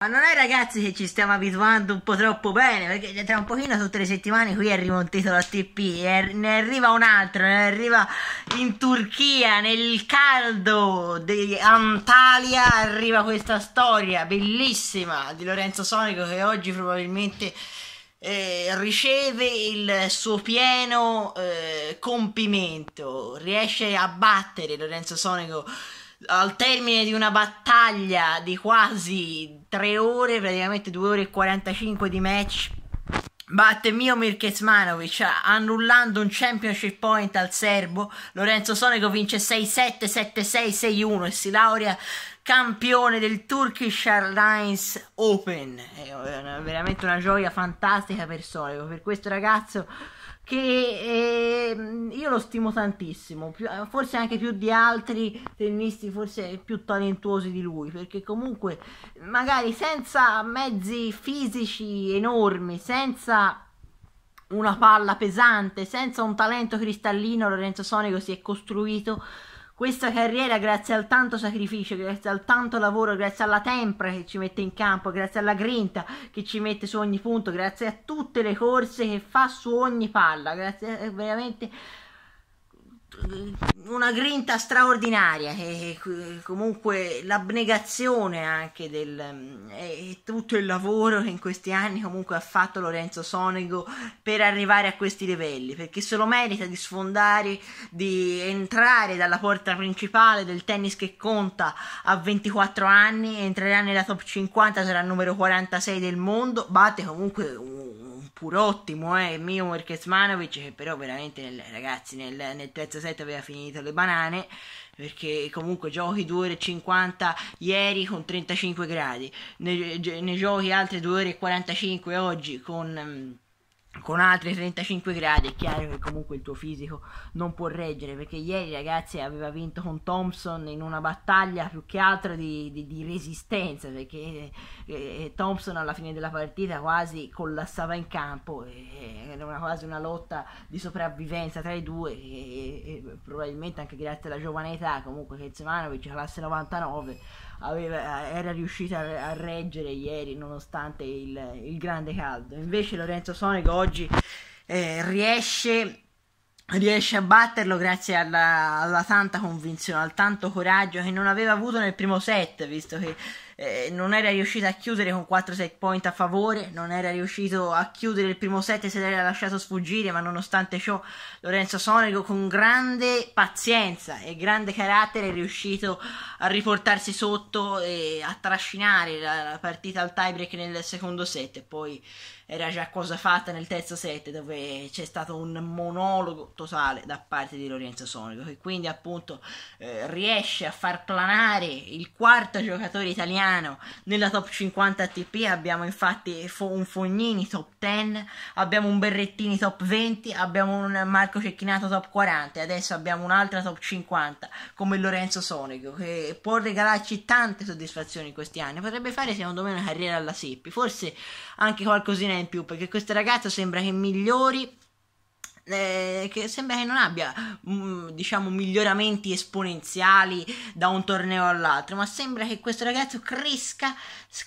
Ma non è ragazzi che ci stiamo abituando un po' troppo bene, perché tra un pochino tutte le settimane qui arriva un titolo ATP, ne arriva un altro, ne arriva in Turchia, nel caldo di Antalya arriva questa storia bellissima di Lorenzo Sonico che oggi probabilmente eh, riceve il suo pieno eh, compimento, riesce a battere Lorenzo Sonico al termine di una battaglia di quasi 3 ore, praticamente 2 ore e 45 di match, batte Mio Mirkesmanovic annullando un championship point al serbo. Lorenzo Sonico vince 6-7, 7-6, 6-1 e si laurea campione del Turkish Airlines Open. È veramente una gioia fantastica per Sonico. Per questo ragazzo che eh, io lo stimo tantissimo, più, eh, forse anche più di altri tennisti, forse più talentuosi di lui, perché comunque magari senza mezzi fisici enormi, senza una palla pesante, senza un talento cristallino, Lorenzo Sonico si è costruito questa carriera grazie al tanto sacrificio, grazie al tanto lavoro, grazie alla tempra che ci mette in campo, grazie alla grinta che ci mette su ogni punto, grazie a tutte le corse che fa su ogni palla, grazie eh, veramente una grinta straordinaria e comunque l'abnegazione anche del e tutto il lavoro che in questi anni comunque ha fatto Lorenzo Sonego per arrivare a questi livelli perché se lo merita di sfondare di entrare dalla porta principale del tennis che conta a 24 anni entrerà nella top 50 sarà il numero 46 del mondo batte comunque un pur ottimo, eh, Mio Marchesmanovic, che però veramente, nel, ragazzi, nel, nel, terzo set aveva finito le banane, perché comunque giochi 2 ore e 50 ieri con 35 gradi, ne, ne giochi altre 2 ore e 45 oggi con... Mm, con altri 35 gradi è chiaro che comunque il tuo fisico non può reggere perché ieri ragazzi aveva vinto con Thompson in una battaglia più che altro di, di, di resistenza perché eh, eh Thompson alla fine della partita quasi collassava in campo eh, era una, quasi una lotta di sopravvivenza tra i due e, eh, probabilmente anche grazie alla giovane età comunque che Zemanovic classe 99 Aveva, era riuscita a reggere ieri nonostante il, il grande caldo invece Lorenzo Sonico oggi oggi eh, riesce, riesce, a batterlo grazie alla, alla, tanta convinzione, al tanto coraggio che non aveva avuto nel primo set, visto che eh, non era riuscito a chiudere con 4 set point a favore, non era riuscito a chiudere il primo set se l'era lasciato sfuggire, ma nonostante ciò Lorenzo Sonico con grande pazienza e grande carattere è riuscito a riportarsi sotto e a trascinare la, la partita al tiebreak nel secondo set. Poi era già cosa fatta nel terzo set dove c'è stato un monologo totale da parte di Lorenzo Sonico che quindi appunto eh, riesce a far planare il quarto giocatore italiano nella top 50 ATP abbiamo infatti un Fognini top 10 abbiamo un Berrettini top 20 abbiamo un Marco Cecchinato top 40 e adesso abbiamo un'altra top 50 come Lorenzo Sonico che può regalarci tante soddisfazioni in questi anni potrebbe fare secondo me una carriera alla Seppi forse anche qualcosina in più perché questa ragazza sembra che migliori eh, che sembra che non abbia mm, diciamo miglioramenti esponenziali da un torneo all'altro ma sembra che questo ragazzo cresca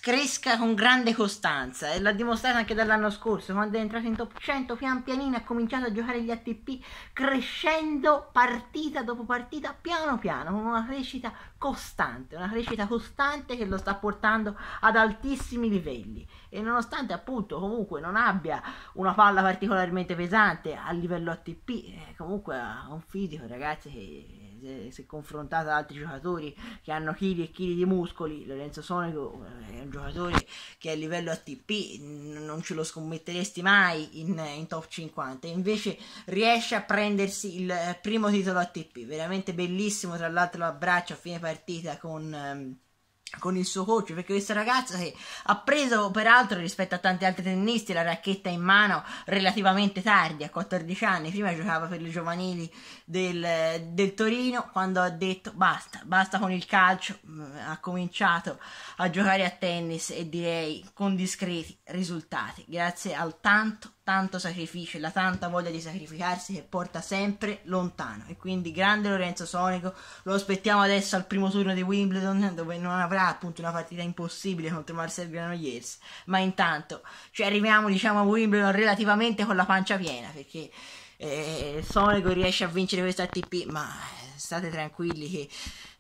cresca con grande costanza e l'ha dimostrato anche dall'anno scorso quando è entrato in top 100 pian pianino ha cominciato a giocare gli ATP crescendo partita dopo partita piano piano con una crescita costante una crescita costante che lo sta portando ad altissimi livelli e nonostante appunto comunque non abbia una palla particolarmente pesante a livello livello ATP, eh, comunque ha un fisico ragazzi che se, se, confrontato ad altri giocatori che hanno chili e chili di muscoli, Lorenzo Sonico eh, è un giocatore che a livello ATP n- non ce lo scommetteresti mai in, in, top 50, e invece riesce a prendersi il eh, primo titolo ATP, veramente bellissimo tra l'altro abbraccio a fine partita con... Um, con il suo coach perché questa ragazza che ha preso peraltro rispetto a tanti altri tennisti la racchetta in mano relativamente tardi a 14 anni prima giocava per le giovanili del, del Torino quando ha detto basta basta con il calcio mm, ha cominciato a giocare a tennis e direi con discreti risultati grazie al tanto tanto sacrificio e la tanta voglia di sacrificarsi che porta sempre lontano. E quindi grande Lorenzo Sonico, lo aspettiamo adesso al primo turno di Wimbledon dove non avrà appunto una partita impossibile contro Marcel Granollers, ma intanto ci arriviamo diciamo a Wimbledon relativamente con la pancia piena perché eh, Sonego riesce a vincere questa ATP, ma state tranquilli che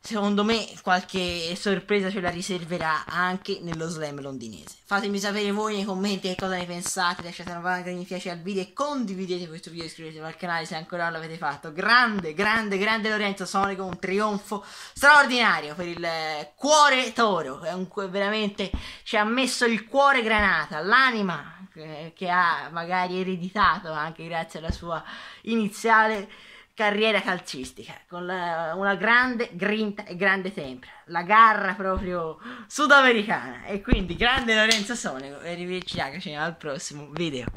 secondo me qualche sorpresa ce la riserverà anche nello slam londinese. Fatemi sapere voi nei commenti che cosa ne pensate, lasciate una valanga mi piace al video e condividete questo video, iscrivetevi al canale se ancora non l'avete fatto. Grande, grande, grande Lorenzo Sonico, un trionfo straordinario per il eh, cuore toro, è un, veramente ci ha messo il cuore granata, l'anima che ha magari ereditato anche grazie alla sua iniziale carriera calcistica, con la, una grande grinta e grande tempra, la garra proprio sudamericana. E quindi grande Lorenzo Sonego e arrivederci ragazzi al prossimo video.